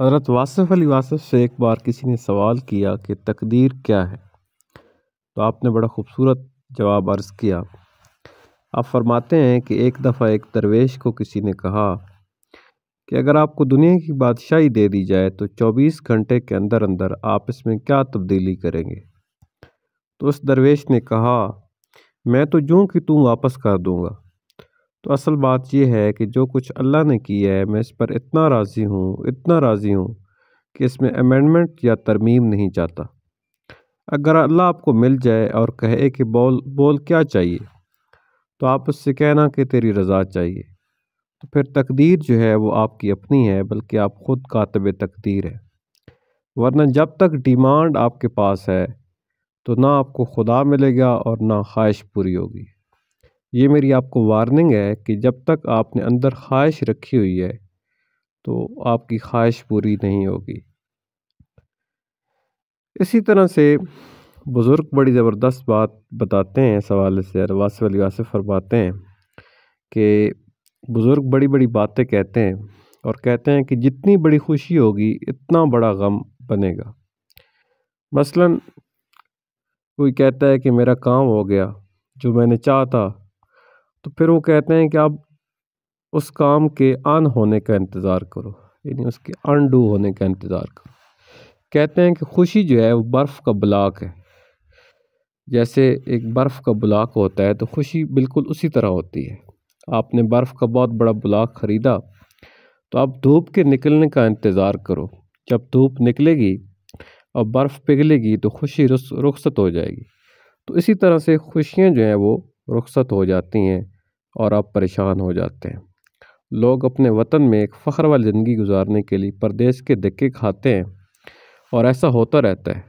हज़रत वासफ़ अली वासफ़ से एक बार किसी ने सवाल किया कि तकदीर क्या है तो आपने बड़ा खूबसूरत जवाब अर्ज़ किया आप फरमाते हैं कि एक दफ़ा एक दरवेश को किसी ने कहा कि अगर आपको दुनिया की बादशाही दे दी जाए तो 24 घंटे के अंदर अंदर आप इसमें क्या तब्दीली करेंगे तो उस दरवेश ने कहा मैं तो जूँ कि तू वापस कर दूँगा तो असल बात यह है कि जो कुछ अल्लाह ने किया है मैं इस पर इतना राज़ी हूँ इतना राज़ी हूँ कि इसमें अमेंडमेंट या तरमीम नहीं चाहता अगर अल्लाह आपको मिल जाए और कहे कि बोल बोल क्या चाहिए तो आप उससे कहना कि तेरी रज़ा चाहिए तो फिर तकदीर जो है वो आपकी अपनी है बल्कि आप ख़ुद कातब तकदीर है वरना जब तक डिमांड आपके पास है तो ना आपको खुदा मिलेगा और ना ख्वाहिश पूरी होगी ये मेरी आपको वार्निंग है कि जब तक आपने अंदर ख्वाहिश रखी हुई है तो आपकी ख्वाहिश पूरी नहीं होगी इसी तरह से बुज़ुर्ग बड़ी ज़बरदस्त बात बताते हैं सवाल से वासफ़ अली वासफ़ फरमाते हैं कि बुज़ुर्ग बड़ी बड़ी बातें कहते हैं और कहते हैं कि जितनी बड़ी खुशी होगी इतना बड़ा गम बनेगा मसलन कोई कहता है कि मेरा काम हो गया जो मैंने चाहा तो फिर वो कहते हैं कि आप उस काम के अन होने का इंतज़ार करो यानी उसके अनडू होने का इंतज़ार करो कहते हैं कि खुशी जो है वो बर्फ़ का ब्लाक है जैसे एक बर्फ़ का ब्लाक होता है तो खुशी बिल्कुल उसी तरह होती है आपने बर्फ़ का बहुत बड़ा ब्लाक ख़रीदा तो आप धूप के निकलने का इंतज़ार करो जब धूप निकलेगी और बर्फ़ पिघलेगी तो खुशी रुखसत हो जाएगी तो इसी तरह से खुशियाँ जो हैं वो रुखसत हो जाती हैं और आप परेशान हो जाते हैं लोग अपने वतन में एक फ़ख्र वाली ज़िंदगी गुजारने के लिए परदेश के धक्के खाते हैं और ऐसा होता रहता है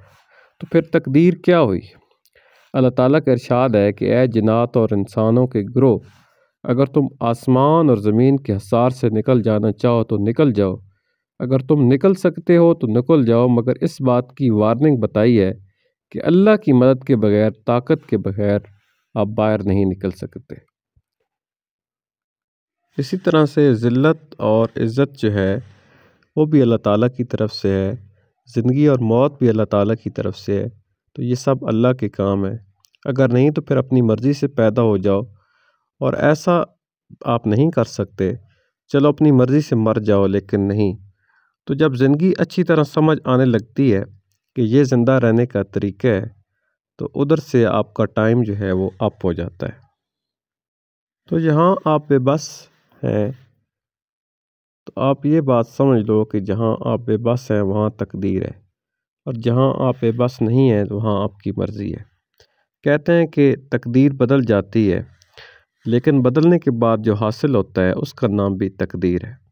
तो फिर तकदीर क्या हुई अल्लाह ताला का इरशाद है कि ए जिनात और इंसानों के ग्रोह अगर तुम आसमान और ज़मीन के हसार से निकल जाना चाहो तो निकल जाओ अगर तुम निकल सकते हो तो निकल जाओ मगर इस बात की वार्निंग बताई है कि अल्लाह की मदद के बगैर ताकत के बगैर आप बाहर नहीं निकल सकते इसी तरह से ज़िल्लत और इज़्ज़त जो है वो भी अल्लाह ताला की तरफ़ से है ज़िंदगी और मौत भी अल्लाह ताला की तरफ़ से है तो ये सब अल्लाह के काम है अगर नहीं तो फिर अपनी मर्ज़ी से पैदा हो जाओ और ऐसा आप नहीं कर सकते चलो अपनी मर्ज़ी से मर जाओ लेकिन नहीं तो जब ज़िंदगी अच्छी तरह समझ आने लगती है कि ये ज़िंदा रहने का तरीका है तो उधर से आपका टाइम जो है वो अप हो जाता है तो यहाँ आप बस है तो आप ये बात समझ लो कि जहाँ आप बस हैं वहाँ तकदीर है और जहाँ आप बस नहीं हैं तो वहाँ आपकी मर्ज़ी है कहते हैं कि तकदीर बदल जाती है लेकिन बदलने के बाद जो हासिल होता है उसका नाम भी तकदीर है